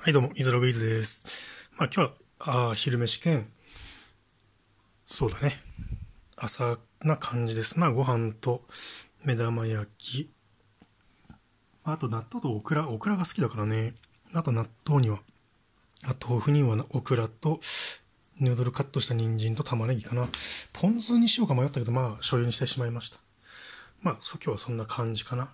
はい、どうも、イザログイズです。まあ、今日は、あ昼飯兼、そうだね、朝な感じです。まあ、ご飯と目玉焼き、あと納豆とオクラ、オクラが好きだからね。あと納豆には、あ豆腐にはオクラと、ヌードルカットした人参と玉ねぎかな。ポン酢にしようか迷ったけど、まあ、醤油にしてしまいました。まあ、今日はそんな感じかな。